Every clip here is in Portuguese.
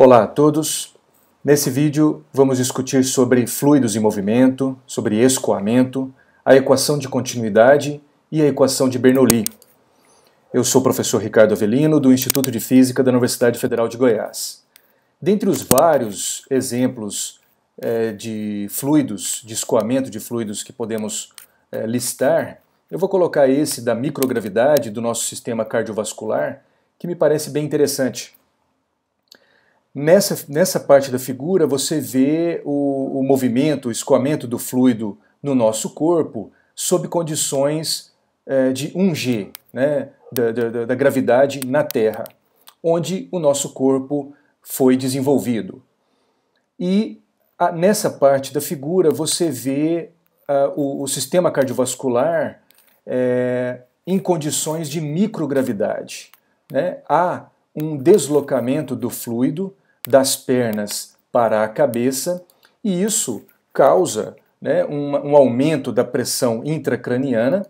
Olá a todos! Nesse vídeo vamos discutir sobre fluidos em movimento, sobre escoamento, a equação de continuidade e a equação de Bernoulli. Eu sou o professor Ricardo Avelino, do Instituto de Física da Universidade Federal de Goiás. Dentre os vários exemplos é, de fluidos, de escoamento de fluidos que podemos é, listar, eu vou colocar esse da microgravidade do nosso sistema cardiovascular, que me parece bem interessante. Nessa, nessa parte da figura, você vê o, o movimento, o escoamento do fluido no nosso corpo sob condições é, de 1G, né, da, da, da gravidade na Terra, onde o nosso corpo foi desenvolvido. E a, nessa parte da figura, você vê a, o, o, sistema cardiovascular é, em condições de microgravidade. Né? Há um deslocamento do fluido das pernas para a cabeça, e isso causa né, um, um, aumento da pressão intracraniana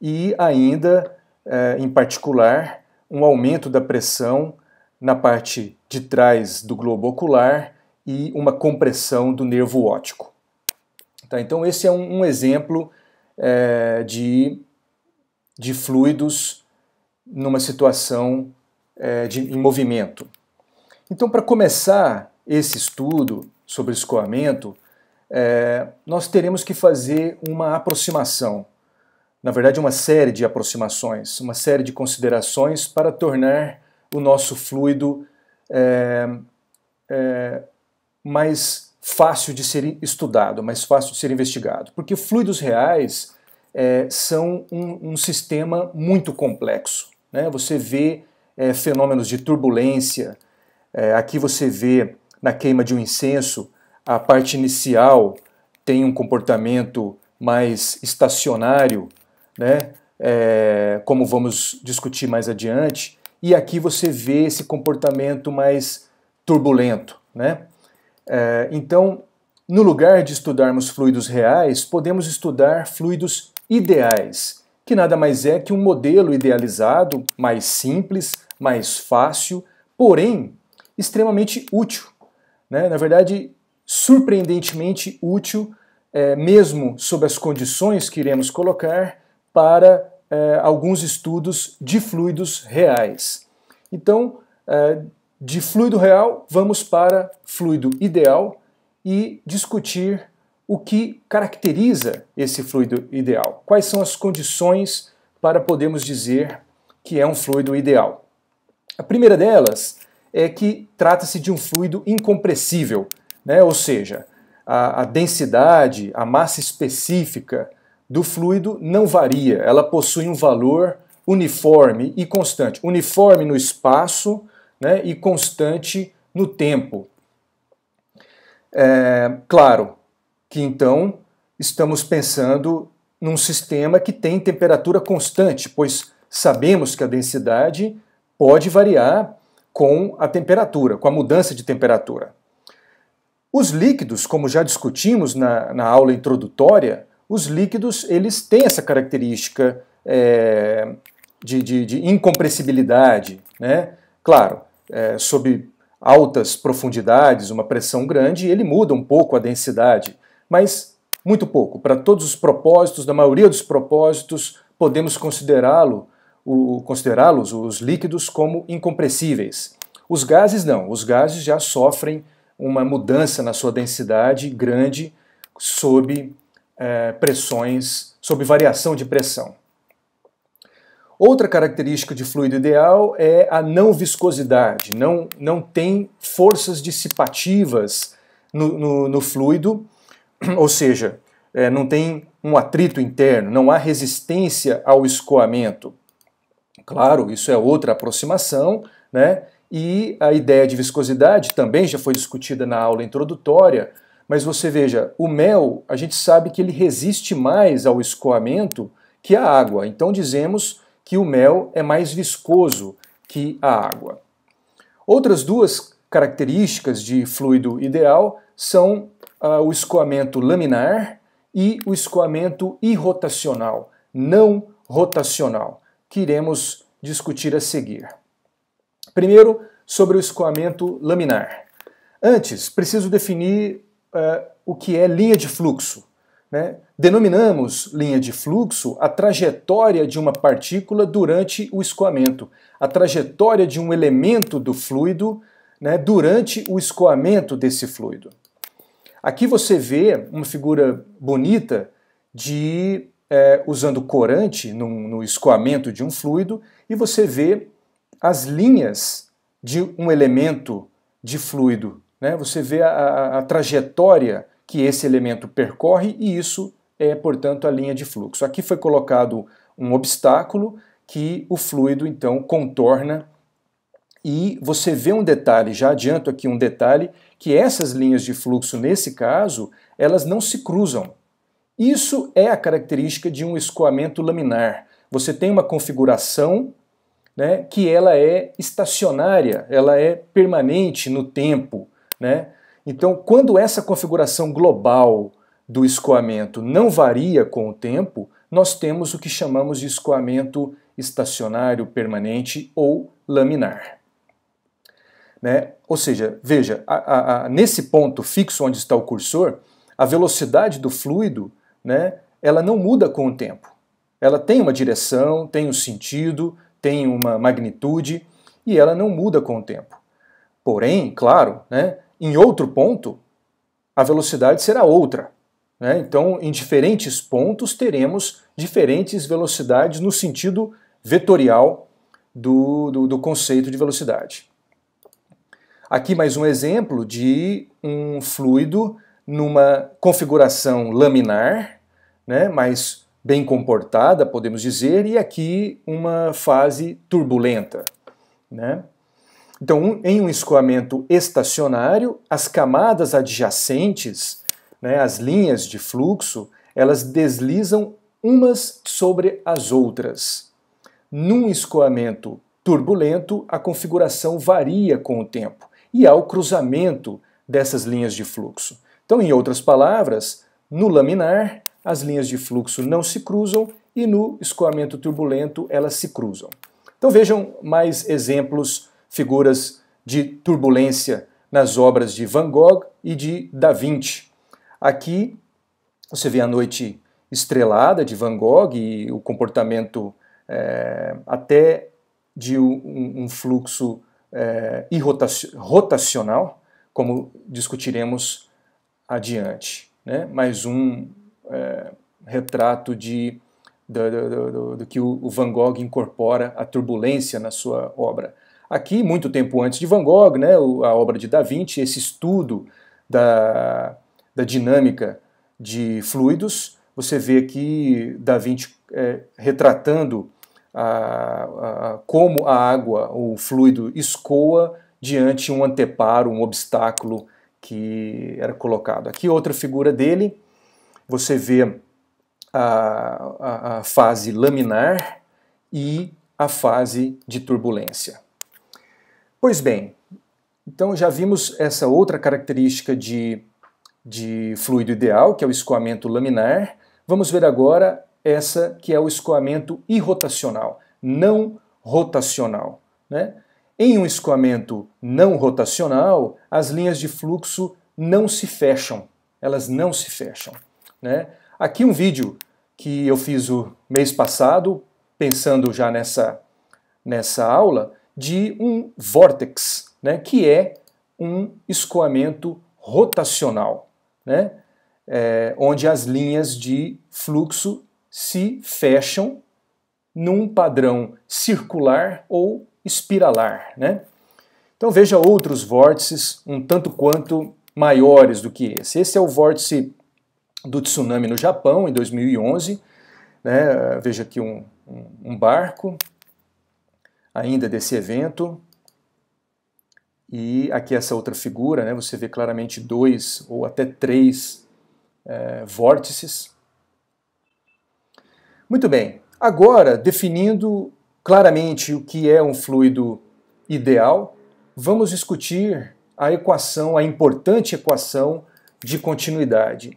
e ainda, é, em particular, um aumento da pressão na parte de trás do globo ocular e uma compressão do nervo óptico. Tá, então, esse é um, um exemplo é, de, de fluidos numa situação é, de, em movimento. Então, para começar esse estudo sobre escoamento, é, nós teremos que fazer uma aproximação. Na verdade, uma série de aproximações, uma série de considerações para tornar o nosso fluido é, é, mais fácil de ser estudado, mais fácil de ser investigado. Porque fluidos reais é, são um, um, sistema muito complexo. Né? Você vê é, fenômenos de turbulência, é, aqui você vê na queima de um incenso a parte inicial tem um comportamento mais estacionário, né? É, como vamos discutir mais adiante, e aqui você vê esse comportamento mais turbulento. Né? É, então, no lugar de estudarmos fluidos reais, podemos estudar fluidos ideais, que nada mais é que um modelo idealizado, mais simples, mais fácil, porém extremamente útil. Né? Na verdade, surpreendentemente útil, é, mesmo sob as condições que iremos colocar, para é, alguns estudos de fluidos reais. Então, é, de fluido real, vamos para fluido ideal e discutir o que caracteriza esse fluido ideal. Quais são as condições para podermos dizer que é um fluido ideal? A primeira delas é que trata-se de um fluido incompressível, né? ou seja, a, a densidade, a massa específica do fluido não varia, ela possui um valor uniforme e constante. Uniforme no espaço né, e constante no tempo. É, claro que então estamos pensando num sistema que tem temperatura constante, pois sabemos que a densidade pode variar com a temperatura, com a mudança de temperatura. Os líquidos, como já discutimos na, na aula introdutória, os líquidos eles têm essa característica é, de, de, de, incompressibilidade. Né? Claro, é, sob altas profundidades, uma pressão grande, ele muda um pouco a densidade, mas muito pouco. Para todos os propósitos, da maioria dos propósitos, podemos considerá-lo considerá-los, os líquidos, como incompressíveis. Os gases não, os gases já sofrem uma mudança na sua densidade grande sob é, pressões, sob variação de pressão. Outra característica de fluido ideal é a não viscosidade, não, não tem forças dissipativas no, no, no fluido, ou seja, é, não tem um atrito interno, não há resistência ao escoamento. Claro, isso é outra aproximação, né? E a ideia de viscosidade também já foi discutida na aula introdutória, mas você veja, o mel, a gente sabe que ele resiste mais ao escoamento que a água. Então dizemos que o mel é mais viscoso que a água. Outras duas características de fluido ideal são ah, o escoamento laminar e o escoamento irrotacional, não rotacional que iremos discutir a seguir. Primeiro, sobre o escoamento laminar. Antes, preciso definir uh, o que é linha de fluxo. Né? Denominamos linha de fluxo a trajetória de uma partícula durante o escoamento, a trajetória de um elemento do fluido né, durante o escoamento desse fluido. Aqui você vê uma figura bonita de é, usando corante no, no escoamento de um fluido e você vê as linhas de um elemento de fluido. Né? Você vê a, a, a trajetória que esse elemento percorre e isso é, portanto, a linha de fluxo. Aqui foi colocado um obstáculo que o fluido então contorna e você vê um detalhe, já adianto aqui um detalhe, que essas linhas de fluxo nesse caso, elas não se cruzam. Isso é a característica de um escoamento laminar. Você tem uma configuração né, que ela é estacionária, ela é permanente no tempo. Né? Então, quando essa configuração global do escoamento não varia com o tempo, nós temos o que chamamos de escoamento estacionário permanente ou laminar. Né? Ou seja, veja, a, a, a, nesse ponto fixo onde está o cursor, a velocidade do fluido né, ela não muda com o tempo. Ela tem uma direção, tem um sentido, tem uma magnitude e ela não muda com o tempo. Porém, claro, né, em outro ponto, a velocidade será outra. Né? Então, em diferentes pontos, teremos diferentes velocidades no sentido vetorial do, do, do conceito de velocidade. Aqui mais um exemplo de um fluido numa configuração laminar, né, mais bem comportada, podemos dizer, e aqui uma fase turbulenta. Né? Então, um, em um escoamento estacionário, as camadas adjacentes, né, as linhas de fluxo, elas deslizam umas sobre as outras. Num escoamento turbulento, a configuração varia com o tempo e há o cruzamento dessas linhas de fluxo. Então, em outras palavras, no laminar, as linhas de fluxo não se cruzam e no escoamento turbulento elas se cruzam. Então vejam mais exemplos, figuras de turbulência nas obras de Van Gogh e de Da Vinci. Aqui você vê a noite estrelada de Van Gogh e o comportamento é, até de um, um fluxo é, rotacional, como discutiremos adiante. Né? Mais um é, retrato de, do, do, do, do que o, o Van Gogh incorpora a turbulência na sua obra. Aqui, muito tempo antes de Van Gogh, né, a obra de Da Vinci, esse estudo da, da dinâmica de fluidos, você vê aqui Da Vinci é, retratando a, a, como a água, o fluido, escoa diante um anteparo, um obstáculo que era colocado. Aqui outra figura dele, você vê a, a, a fase laminar e a fase de turbulência. Pois bem, então já vimos essa outra característica de, de fluido ideal, que é o escoamento laminar. Vamos ver agora essa que é o escoamento irrotacional, não rotacional. Né? Em um escoamento não rotacional, as linhas de fluxo não se fecham, elas não se fecham. Né? Aqui um vídeo que eu fiz o mês passado, pensando já nessa, nessa aula, de um vortex, né? que é um escoamento rotacional, né? É, onde as linhas de fluxo se fecham num padrão circular ou espiralar. Né? Então veja outros vórtices um tanto quanto maiores do que esse. Esse é o vórtice do tsunami no Japão, em 2011. Né? Veja aqui um, um barco, ainda desse evento. E aqui essa outra figura, né? você vê claramente dois ou até três é, vórtices. Muito bem, agora definindo claramente o que é um fluido ideal, vamos discutir a equação, a importante equação de continuidade.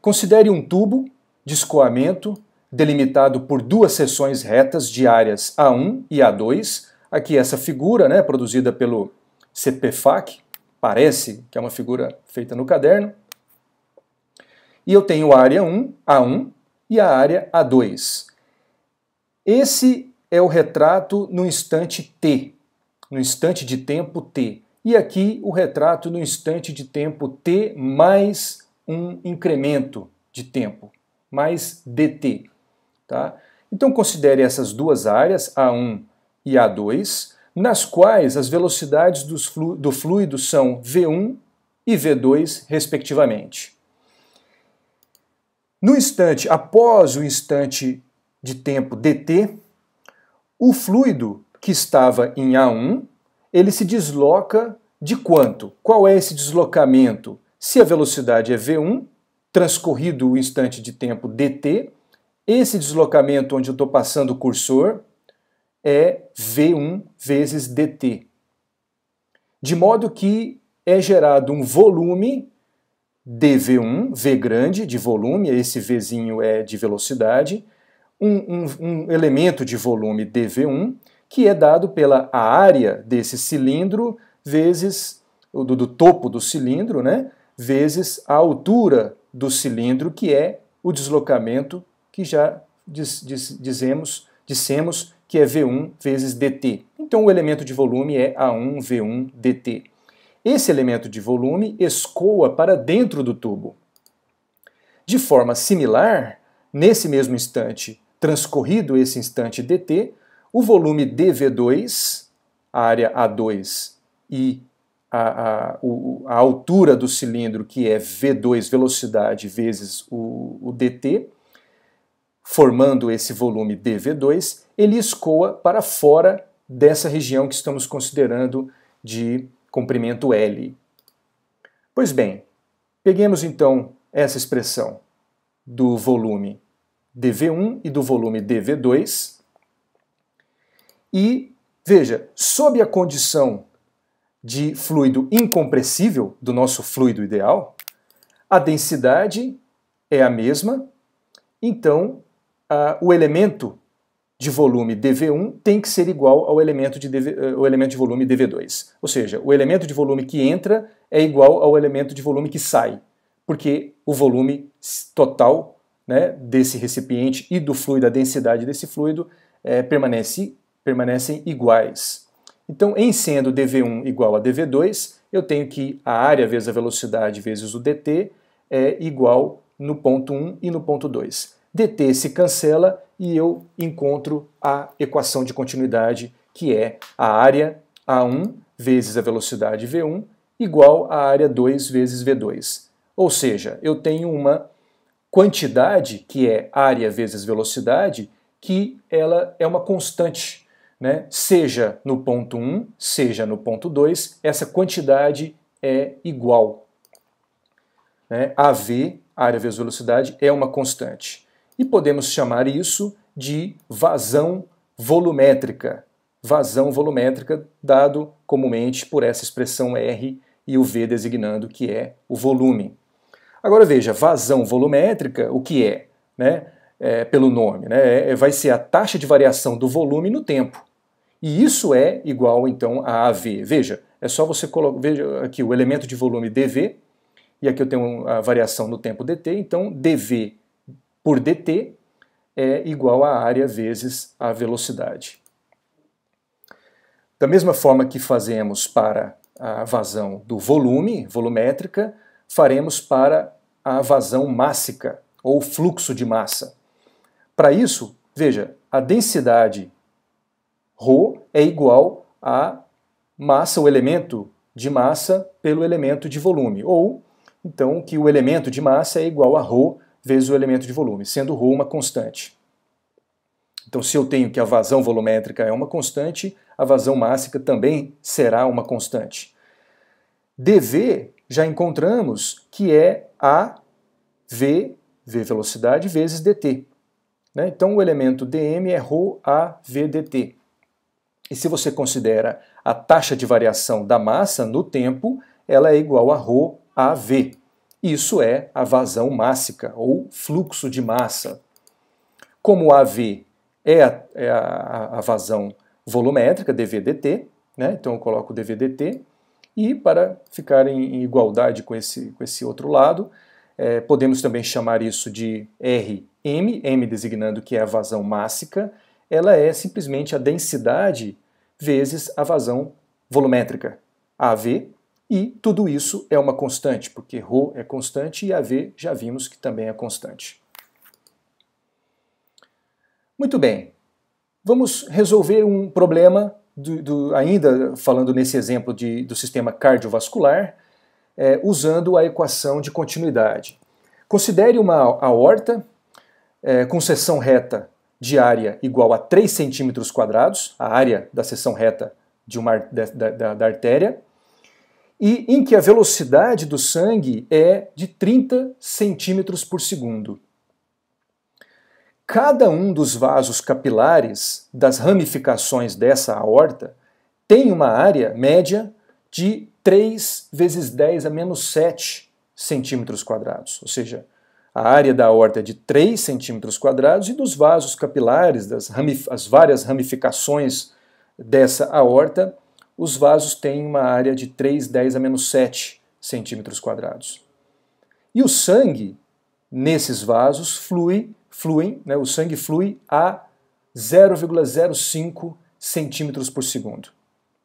Considere um tubo de escoamento delimitado por duas seções retas de áreas A1 e A2. Aqui essa figura, né, produzida pelo CPFAC, parece que é uma figura feita no caderno. E eu tenho a área 1, A1 e a área A2. Esse é o retrato no instante T, no instante de tempo T. E aqui o retrato no instante de tempo T mais 1 um incremento de tempo, mais dt. Tá? Então considere essas duas áreas, A1 e A2, nas quais as velocidades do fluido são V1 e V2, respectivamente. No instante, após o instante de tempo dt, o fluido que estava em A1, ele se desloca de quanto? Qual é esse deslocamento? Se a velocidade é v1, transcorrido o instante de tempo dt, esse deslocamento onde eu estou passando o cursor é v1 vezes dt. De modo que é gerado um volume dv1, v grande de volume, esse vzinho é de velocidade, um, um, um elemento de volume dv1, que é dado pela área desse cilindro vezes do, do topo do cilindro, né? vezes a altura do cilindro, que é o deslocamento que já diz, diz, dizemos, dissemos que é V1 vezes dt. Então o elemento de volume é A1V1 dt. Esse elemento de volume escoa para dentro do tubo. De forma similar, nesse mesmo instante, transcorrido esse instante dt, o volume dV2, a área A2 e a, a, o, a altura do cilindro, que é V2, velocidade, vezes o, o DT, formando esse volume dV2, ele escoa para fora dessa região que estamos considerando de comprimento L. Pois bem, peguemos então essa expressão do volume dV1 e do volume dV2 e, veja, sob a condição de fluido incompressível, do nosso fluido ideal, a densidade é a mesma, então a, o elemento de volume dv1 tem que ser igual ao elemento de, DV, eh, elemento de volume dv2. Ou seja, o elemento de volume que entra é igual ao elemento de volume que sai, porque o volume total né, desse recipiente e do fluido, a densidade desse fluido, é, permanece, permanecem iguais. Então, em sendo dv1 igual a dv2, eu tenho que a área vezes a velocidade vezes o dt é igual no ponto 1 e no ponto 2. dt se cancela e eu encontro a equação de continuidade, que é a área a1 vezes a velocidade v1 igual a área 2 vezes v2. Ou seja, eu tenho uma quantidade, que é área vezes velocidade, que ela é uma constante né, seja no ponto 1, seja no ponto 2, essa quantidade é igual. Né? v, área vezes velocidade, é uma constante. E podemos chamar isso de vazão volumétrica. Vazão volumétrica, dado comumente por essa expressão R e o V designando que é o volume. Agora veja, vazão volumétrica, o que é? Né? É, pelo nome, né? É, vai ser a taxa de variação do volume no tempo. E isso é igual então a AV. Veja, é só você colocar veja aqui o elemento de volume dV, e aqui eu tenho a variação no tempo dt, então dV por dt é igual à área vezes a velocidade. Da mesma forma que fazemos para a vazão do volume, volumétrica, faremos para a vazão mássica, ou fluxo de massa. Para isso, veja, a densidade Rho é igual a massa, o elemento de massa, pelo elemento de volume. Ou, então, que o elemento de massa é igual a Rho vezes o elemento de volume, sendo Rho uma constante. Então, se eu tenho que a vazão volumétrica é uma constante, a vazão mássica também será uma constante. dV já encontramos que é a v, v velocidade, vezes dt. Né? Então, o elemento dm é ρ a v dt. E se você considera a taxa de variação da massa no tempo, ela é igual a ρAV. AV. Isso é a vazão mássica, ou fluxo de massa. Como AV é a, é a, a vazão volumétrica, dVdt, né? então eu coloco dVdt, e para ficar em, em igualdade com esse, com esse outro lado, é, podemos também chamar isso de RM, M designando que é a vazão mássica, ela é simplesmente a densidade vezes a vazão volumétrica, AV, e tudo isso é uma constante, porque ρ é constante e AV já vimos que também é constante. Muito bem, vamos resolver um problema, do, do, ainda falando nesse exemplo de, do sistema cardiovascular, é, usando a equação de continuidade. Considere uma aorta é, com seção reta de área igual a 3 centímetros quadrados, a área da seção reta de uma, da, da, da artéria, e em que a velocidade do sangue é de 30 centímetros por segundo. Cada um dos vasos capilares das ramificações dessa aorta tem uma área média de 3 vezes 10 a menos 7 centímetros quadrados, ou seja, a área da aorta é de 3 centímetros quadrados e dos vasos capilares, das ramif as várias ramificações dessa aorta, os vasos têm uma área de 3, 10 a menos 7 centímetros quadrados. E o sangue, nesses vasos, flui, fluem, né, o sangue flui a 0,05 centímetros por segundo.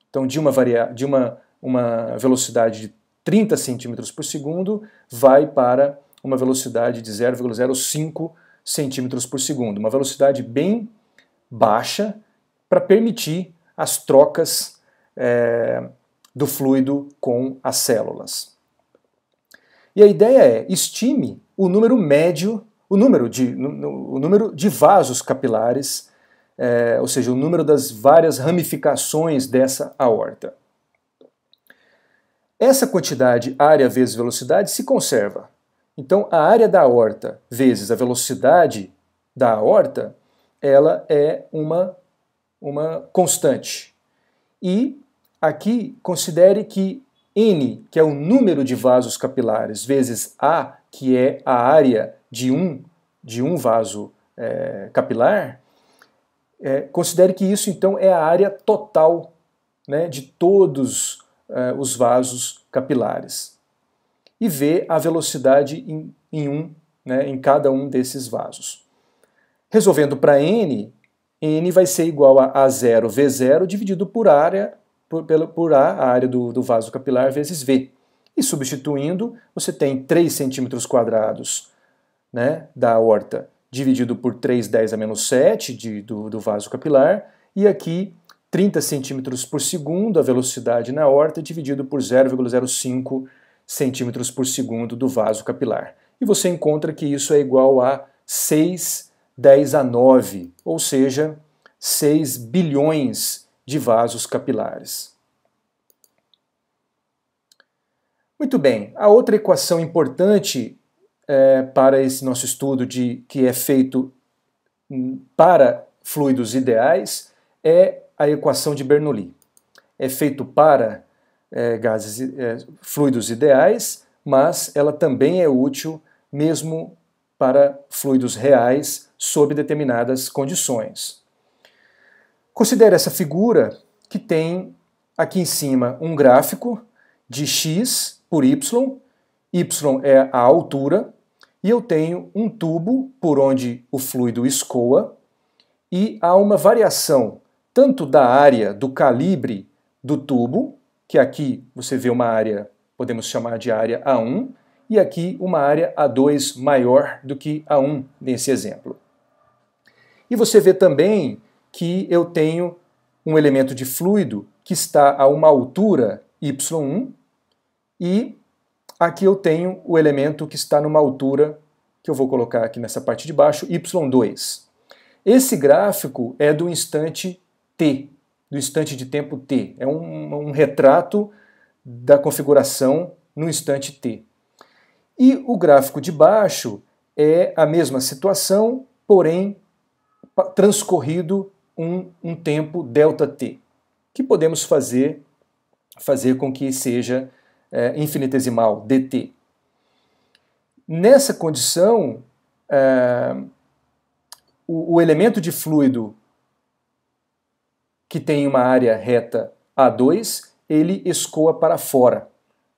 Então, de uma, varia de uma, uma velocidade de 30 centímetros por segundo, vai para uma velocidade de 0,05 centímetros por segundo, uma velocidade bem baixa para permitir as trocas é, do fluido com as células. E a ideia é estime o número médio, o número de, o número de vasos capilares, é, ou seja, o número das várias ramificações dessa aorta. Essa quantidade área vezes velocidade se conserva. Então, a área da aorta vezes a velocidade da aorta, ela é uma, uma constante. E aqui considere que N, que é o número de vasos capilares, vezes A, que é a área de um, de um vaso é, capilar, é, considere que isso então é a área total né, de todos é, os vasos capilares e vê a velocidade em, em um, né, em cada um desses vasos. Resolvendo para n, n vai ser igual a A0 V0 dividido por área por, pelo, por A, a área do, do vaso capilar, vezes V. E substituindo, você tem 3 centímetros quadrados né, da horta dividido por 3, 10 a menos 7 de, do, do vaso capilar, e aqui 30 centímetros por segundo a velocidade na horta dividido por 0,05 centímetros por segundo do vaso capilar. E você encontra que isso é igual a 6 10 a 9, ou seja, 6 bilhões de vasos capilares. Muito bem, a outra equação importante é, para esse nosso estudo de que é feito hum, para fluidos ideais é a equação de Bernoulli. É feito para é, gases, é, fluidos ideais, mas ela também é útil mesmo para fluidos reais sob determinadas condições. Considere essa figura que tem aqui em cima um gráfico de x por y, y é a altura, e eu tenho um tubo por onde o fluido escoa, e há uma variação tanto da área do calibre do tubo, que aqui você vê uma área, podemos chamar de área A1, e aqui uma área A2 maior do que A1 nesse exemplo. E você vê também que eu tenho um elemento de fluido que está a uma altura y1 e aqui eu tenho o elemento que está numa altura que eu vou colocar aqui nessa parte de baixo, y2. Esse gráfico é do instante t, do instante de tempo t. É um, um retrato da configuração no instante t. E o gráfico de baixo é a mesma situação, porém transcorrido um, um tempo ΔT, que podemos fazer, fazer com que seja é, infinitesimal, dt. Nessa condição, é, o, o, elemento de fluido que tem uma área reta A2, ele escoa para fora,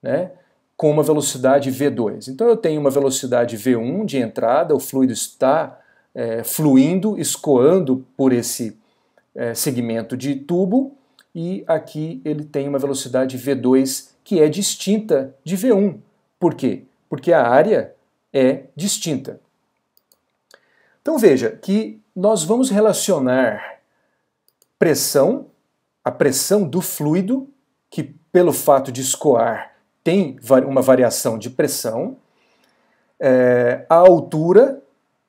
né? com uma velocidade V2. Então eu tenho uma velocidade V1 de entrada, o fluido está é, fluindo, escoando por esse é, segmento de tubo, e aqui ele tem uma velocidade V2 que é distinta de V1. Por quê? Porque a área é distinta. Então veja que nós vamos relacionar pressão, a pressão do fluido, que pelo fato de escoar tem uma variação de pressão, é, a altura,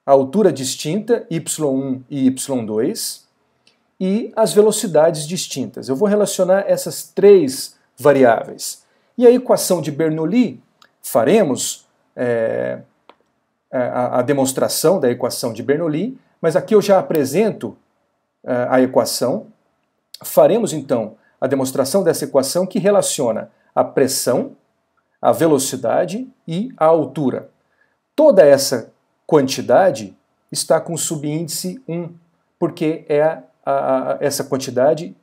a altura distinta, y1 e y2, e as velocidades distintas. Eu vou relacionar essas três variáveis. E a equação de Bernoulli, faremos é, é a, a demonstração da equação de Bernoulli, mas aqui eu já apresento eh, a equação. Faremos então a demonstração dessa equação que relaciona a pressão, a velocidade e a altura. Toda essa quantidade está com subíndice 1, porque é a, a, a, essa quantidade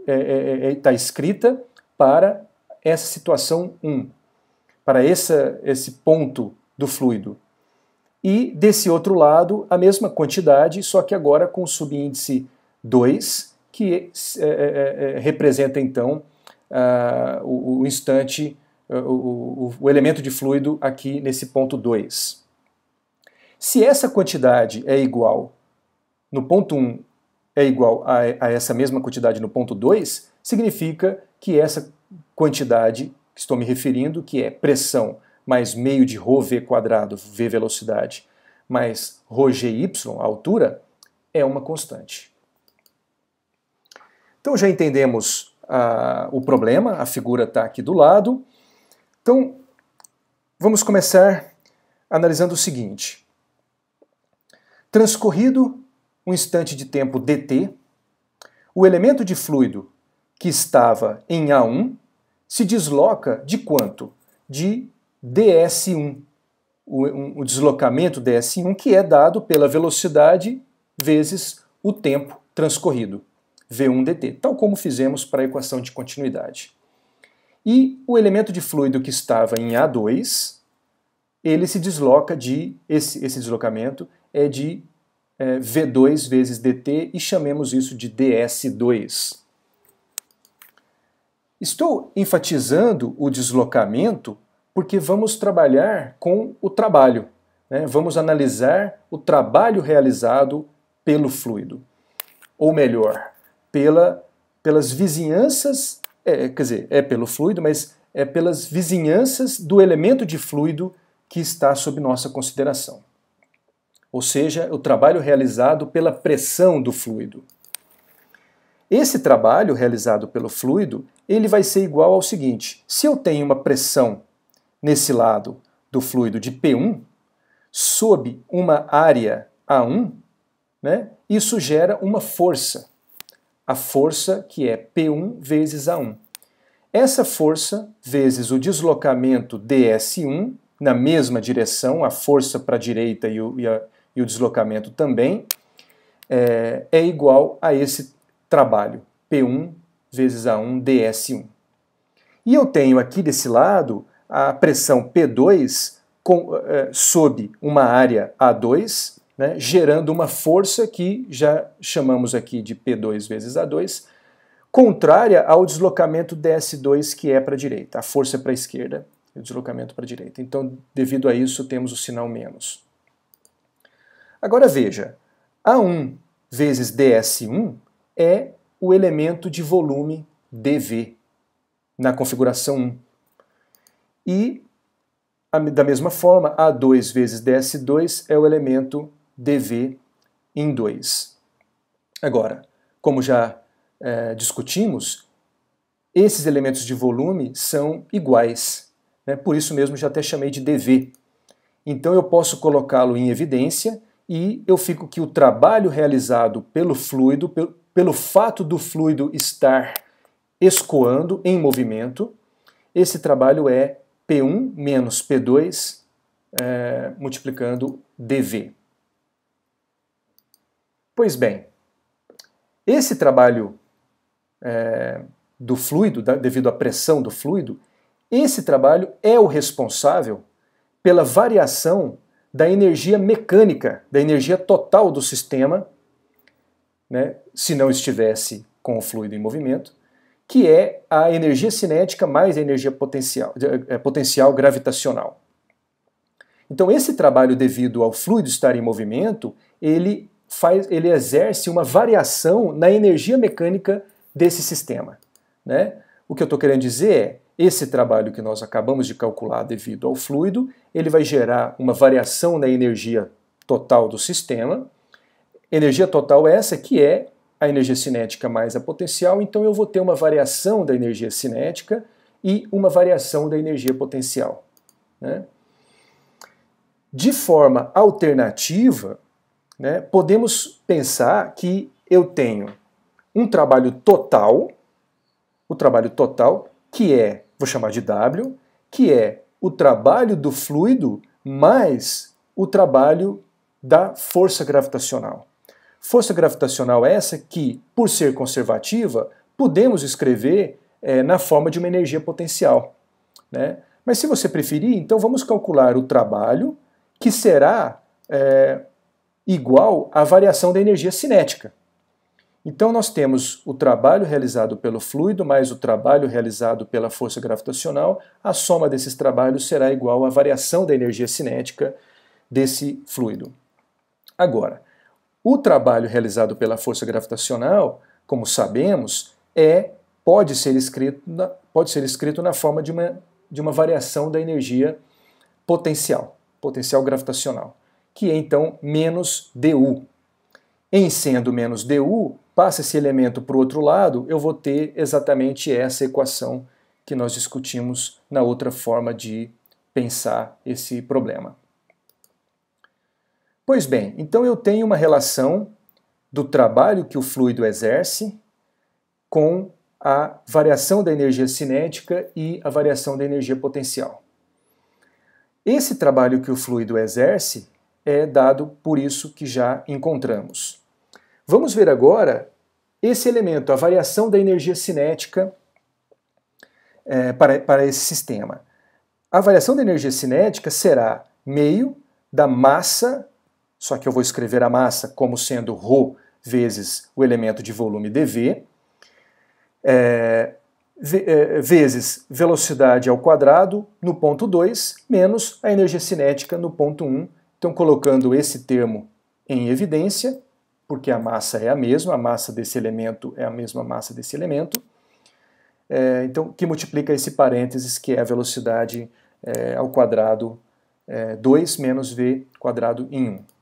está é, é, é, é tá escrita para essa situação 1, para essa, esse ponto do fluido. E desse outro lado, a mesma quantidade, só que agora com o subíndice 2, que é, é, representa então ah, o, o, instante, o, o, o elemento de fluido aqui nesse ponto 2. Se essa quantidade é igual no ponto 1 um, é igual a, a, essa mesma quantidade no ponto 2, significa que essa quantidade que estou me referindo, que é pressão mais meio de ρv v quadrado, v velocidade, mais ρgy, g y, altura, é uma constante. Então já entendemos ah, o problema, a figura está aqui do lado. Então vamos começar analisando o seguinte. Transcorrido um instante de tempo dt, o elemento de fluido que estava em A1 se desloca de quanto? De ds1, o, um, o deslocamento ds1, que é dado pela velocidade vezes o tempo transcorrido, v1 dt, tal como fizemos para a equação de continuidade. E o elemento de fluido que estava em A2, ele se desloca de, esse, esse deslocamento é de é, V2 vezes dt e chamemos isso de ds2. Estou enfatizando o deslocamento porque vamos trabalhar com o trabalho. Né? Vamos analisar o trabalho realizado pelo fluido. Ou melhor, pela, pelas vizinhanças, é, quer dizer, é pelo fluido, mas é pelas vizinhanças do elemento de fluido que está sob nossa consideração. Ou seja, o trabalho realizado pela pressão do fluido. Esse trabalho realizado pelo fluido, ele vai ser igual ao seguinte: se eu tenho uma pressão nesse lado do fluido de P1, sob uma área A1, né, isso gera uma força. A força que é P1 vezes A1. Essa força vezes o deslocamento DS1 na mesma direção, a força para a direita e o, e, a, e o, deslocamento também, é, é igual a esse trabalho, P1 vezes A1 DS1. E eu tenho aqui desse lado a pressão P2 com, é, sob uma área A2, né, gerando uma força que já chamamos aqui de P2 vezes A2, contrária ao deslocamento DS2 que é para a direita, a força é para a esquerda e o deslocamento para a direita. Então, devido a isso, temos o sinal menos. Agora veja, A1 vezes DS1 é o elemento de volume dV na configuração 1. E, da mesma forma, A2 vezes DS2 é o elemento dV em 2. Agora, como já é, discutimos, esses elementos de volume são iguais. Né? Por isso mesmo já até chamei de dV. Então eu posso colocá-lo em evidência e eu fico que o trabalho realizado pelo fluido, pelo, pelo fato do fluido estar escoando em movimento, esse trabalho é P1 menos P2 é, multiplicando dV. Pois bem, esse trabalho é, do fluido, da, devido à pressão do fluido, esse trabalho é o responsável pela variação da energia mecânica, da energia total do sistema, né, se não estivesse com o fluido em movimento, que é a energia cinética mais a energia potencial, eh, potencial gravitacional. Então, esse trabalho devido ao fluido estar em movimento, ele, faz, ele exerce uma variação na energia mecânica desse sistema. Né? O que eu estou querendo dizer é, esse trabalho que nós acabamos de calcular devido ao fluido, ele vai gerar uma variação na energia total do sistema, energia total essa que é a energia cinética mais a potencial, então eu vou ter uma variação da energia cinética e uma variação da energia potencial. Né? De forma alternativa, né, podemos pensar que eu tenho um trabalho total, o trabalho total, que é, vou chamar de W, que é o trabalho do fluido mais o trabalho da força gravitacional. Força gravitacional essa que, por ser conservativa, podemos escrever é, na forma de uma energia potencial. Né? Mas se você preferir, então vamos calcular o trabalho que será é, igual à variação da energia cinética. Então nós temos o trabalho realizado pelo fluido mais o trabalho realizado pela força gravitacional, a soma desses trabalhos será igual à variação da energia cinética desse fluido. Agora, o trabalho realizado pela força gravitacional, como sabemos, é pode ser escrito na, pode ser escrito na forma de uma, de uma variação da energia potencial, potencial gravitacional, que é então menos du. Em sendo menos du, passa esse elemento para o outro lado, eu vou ter exatamente essa equação que nós discutimos na outra forma de pensar esse problema. Pois bem, então eu tenho uma relação do trabalho que o fluido exerce com a variação da energia cinética e a variação da energia potencial. Esse trabalho que o fluido exerce é dado por isso que já encontramos. Vamos ver agora esse elemento, a variação da energia cinética é, para, para esse sistema. A variação da energia cinética será meio da massa só que eu vou escrever a massa como sendo ρ vezes o elemento de volume dV, é, é, vezes velocidade ao quadrado no ponto 2, menos a energia cinética no ponto 1. Um. Então, colocando esse termo em evidência, porque a massa é a mesma, a massa desse elemento é a mesma massa desse elemento, é, então, que multiplica esse parênteses, que é a velocidade é, ao quadrado é, 2 menos v quadrado em 1.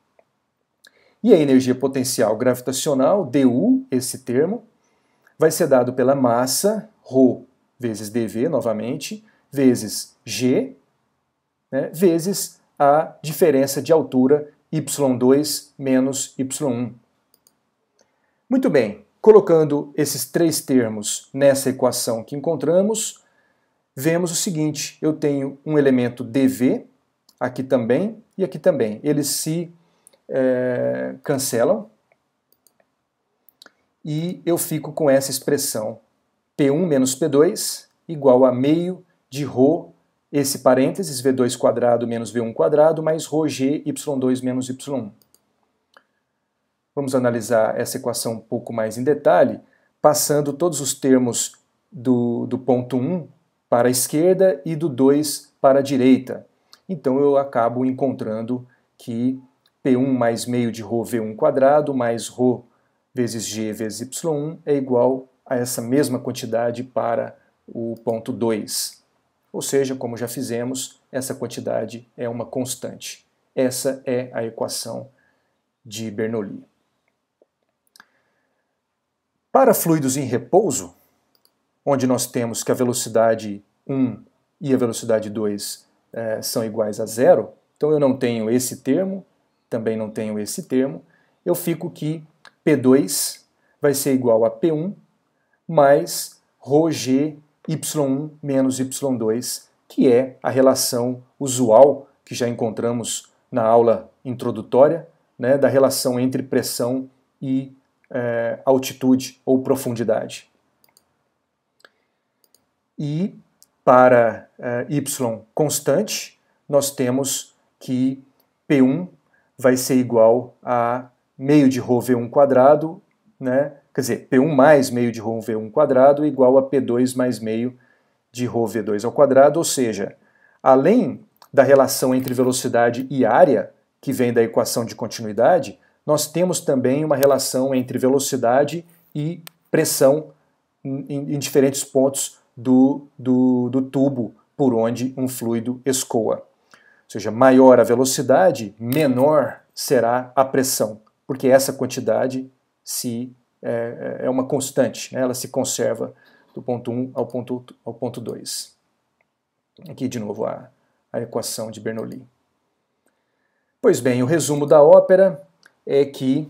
E a energia potencial gravitacional, DU, esse termo, vai ser dado pela massa, ρ vezes dV novamente, vezes g, né, vezes a diferença de altura y2 menos y1. Muito bem, colocando esses três termos nessa equação que encontramos, vemos o seguinte, eu tenho um elemento dV, aqui também e aqui também. Eles se é, cancelam e eu fico com essa expressão P1 menos P2 igual a meio de ρ, esse parênteses, V2 quadrado menos V1 quadrado, mais ρg, Y2 menos Y1. Vamos analisar essa equação um pouco mais em detalhe, passando todos os termos do, do ponto 1 para a esquerda e do 2 para a direita. Então eu acabo encontrando que P1 mais meio de rho V1 quadrado mais ρ vezes G vezes Y1 é igual a essa mesma quantidade para o ponto 2. Ou seja, como já fizemos, essa quantidade é uma constante. Essa é a equação de Bernoulli. Para fluidos em repouso, onde nós temos que a velocidade 1 e a velocidade 2 eh, são iguais a zero, então eu não tenho esse termo também não tenho esse termo, eu fico que P2 vai ser igual a P1 mais ρg y1 menos y2, que é a relação usual que já encontramos na aula introdutória, né, da relação entre pressão e é, altitude ou profundidade. E para é, y constante, nós temos que P1 vai ser igual a meio de rho V1 quadrado, né? quer dizer, P1 mais meio de rho V1 quadrado igual a P2 mais meio de rho V2 ao quadrado, ou seja, além da relação entre velocidade e área, que vem da equação de continuidade, nós temos também uma relação entre velocidade e pressão em, em diferentes pontos do, do, do tubo por onde um fluido escoa seja, maior a velocidade, menor será a pressão, porque essa quantidade se é, é, é uma constante, né? ela se conserva do ponto 1 ao ponto, ao ponto 2. Aqui de novo a, a equação de Bernoulli. Pois bem, o resumo da ópera é que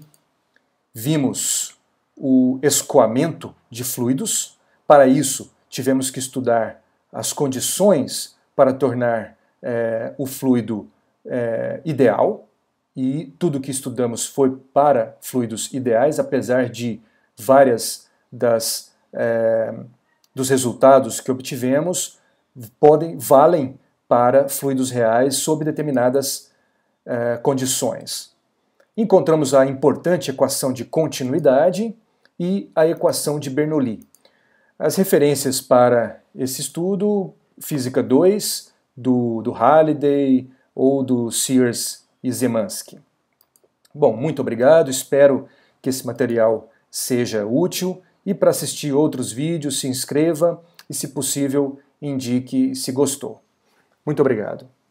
vimos o escoamento de fluidos. Para isso, tivemos que estudar as condições para tornar é, o fluido é, ideal, e tudo que estudamos foi para fluidos ideais, apesar de várias das, é, dos resultados que obtivemos podem valem para fluidos reais sob determinadas é, condições. Encontramos a importante equação de continuidade e a equação de Bernoulli. As referências para esse estudo, Física 2, do, do Halliday ou do Sears e Zemansky. Bom, muito obrigado, espero que esse material seja útil e para assistir outros vídeos se inscreva e, se possível, indique se gostou. Muito obrigado.